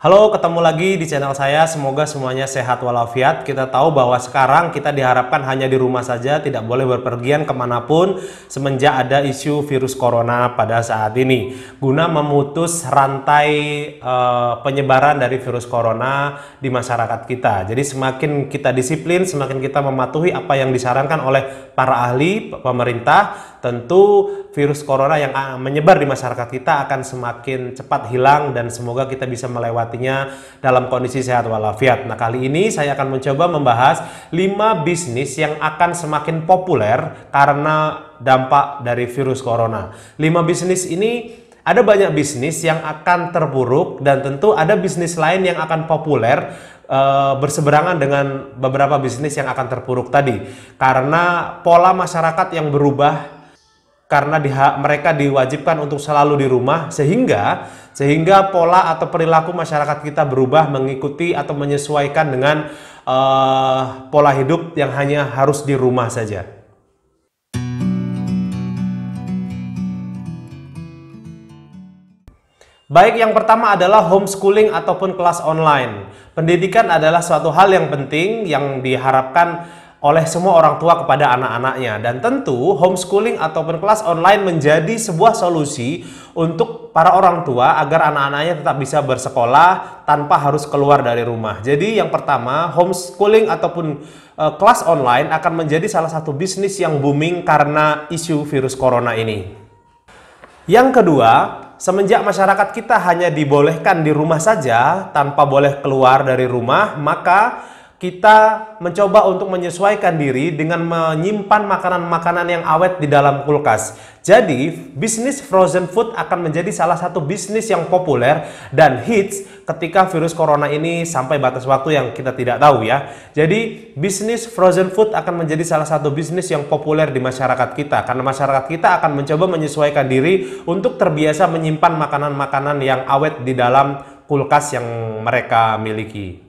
Halo, ketemu lagi di channel saya. Semoga semuanya sehat walafiat. Kita tahu bahwa sekarang kita diharapkan hanya di rumah saja, tidak boleh berpergian kemanapun semenjak ada isu virus corona pada saat ini. Guna memutus rantai e, penyebaran dari virus corona di masyarakat kita. Jadi semakin kita disiplin, semakin kita mematuhi apa yang disarankan oleh para ahli pemerintah, tentu virus corona yang ah, menyebar di masyarakat kita akan semakin cepat hilang dan semoga kita bisa melewati artinya dalam kondisi sehat walafiat. Nah, kali ini saya akan mencoba membahas 5 bisnis yang akan semakin populer karena dampak dari virus corona. 5 bisnis ini ada banyak bisnis yang akan terburuk dan tentu ada bisnis lain yang akan populer e, berseberangan dengan beberapa bisnis yang akan terpuruk tadi karena pola masyarakat yang berubah karena di, mereka diwajibkan untuk selalu di rumah sehingga sehingga pola atau perilaku masyarakat kita berubah mengikuti atau menyesuaikan dengan uh, pola hidup yang hanya harus di rumah saja. Baik yang pertama adalah homeschooling ataupun kelas online. Pendidikan adalah suatu hal yang penting yang diharapkan oleh semua orang tua kepada anak-anaknya. Dan tentu homeschooling ataupun kelas online menjadi sebuah solusi untuk para orang tua agar anak-anaknya tetap bisa bersekolah tanpa harus keluar dari rumah. Jadi yang pertama, homeschooling ataupun e, kelas online akan menjadi salah satu bisnis yang booming karena isu virus corona ini. Yang kedua, semenjak masyarakat kita hanya dibolehkan di rumah saja tanpa boleh keluar dari rumah, maka kita mencoba untuk menyesuaikan diri dengan menyimpan makanan-makanan yang awet di dalam kulkas. Jadi, bisnis frozen food akan menjadi salah satu bisnis yang populer dan hits ketika virus corona ini sampai batas waktu yang kita tidak tahu ya. Jadi, bisnis frozen food akan menjadi salah satu bisnis yang populer di masyarakat kita karena masyarakat kita akan mencoba menyesuaikan diri untuk terbiasa menyimpan makanan-makanan yang awet di dalam kulkas yang mereka miliki.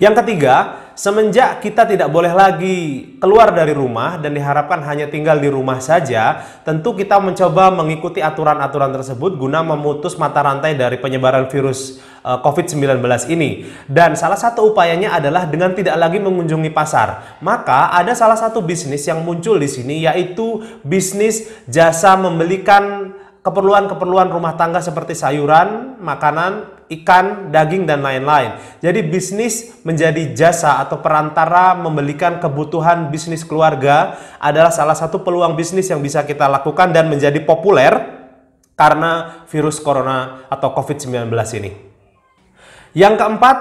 Yang ketiga, semenjak kita tidak boleh lagi keluar dari rumah dan diharapkan hanya tinggal di rumah saja, tentu kita mencoba mengikuti aturan-aturan tersebut guna memutus mata rantai dari penyebaran virus eh, COVID-19 ini. Dan salah satu upayanya adalah dengan tidak lagi mengunjungi pasar. Maka ada salah satu bisnis yang muncul di sini yaitu bisnis jasa membelikan keperluan-keperluan rumah tangga seperti sayuran, makanan, ikan, daging, dan lain-lain. Jadi bisnis menjadi jasa atau perantara membelikan kebutuhan bisnis keluarga adalah salah satu peluang bisnis yang bisa kita lakukan dan menjadi populer karena virus corona atau COVID-19 ini. Yang keempat,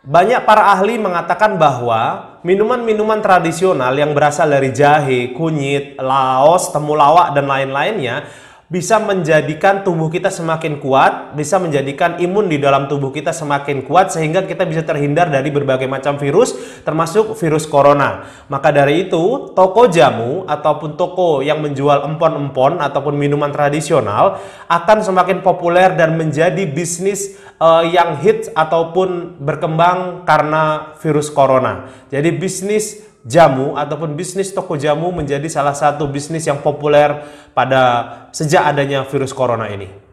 banyak para ahli mengatakan bahwa minuman-minuman tradisional yang berasal dari jahe, kunyit, laos, temulawak, dan lain-lainnya bisa menjadikan tubuh kita semakin kuat, bisa menjadikan imun di dalam tubuh kita semakin kuat sehingga kita bisa terhindar dari berbagai macam virus termasuk virus corona. Maka dari itu, toko jamu ataupun toko yang menjual empon-empon ataupun minuman tradisional akan semakin populer dan menjadi bisnis uh, yang hits ataupun berkembang karena virus corona. Jadi bisnis jamu ataupun bisnis toko jamu menjadi salah satu bisnis yang populer pada sejak adanya virus corona ini.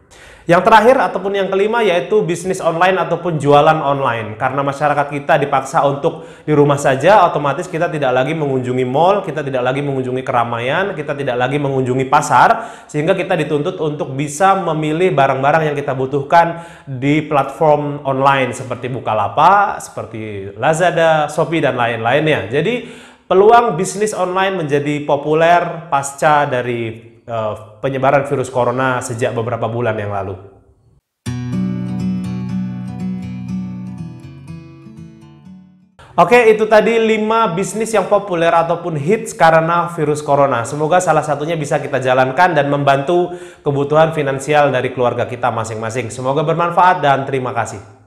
Yang terakhir ataupun yang kelima yaitu bisnis online ataupun jualan online. Karena masyarakat kita dipaksa untuk di rumah saja, otomatis kita tidak lagi mengunjungi mall, kita tidak lagi mengunjungi keramaian, kita tidak lagi mengunjungi pasar, sehingga kita dituntut untuk bisa memilih barang-barang yang kita butuhkan di platform online seperti Bukalapak, seperti Lazada, Shopee dan lain-lainnya. Jadi peluang bisnis online menjadi populer pasca dari uh, penyebaran virus corona sejak beberapa bulan yang lalu. Oke, itu tadi 5 bisnis yang populer ataupun hits karena virus corona. Semoga salah satunya bisa kita jalankan dan membantu kebutuhan finansial dari keluarga kita masing-masing. Semoga bermanfaat dan terima kasih.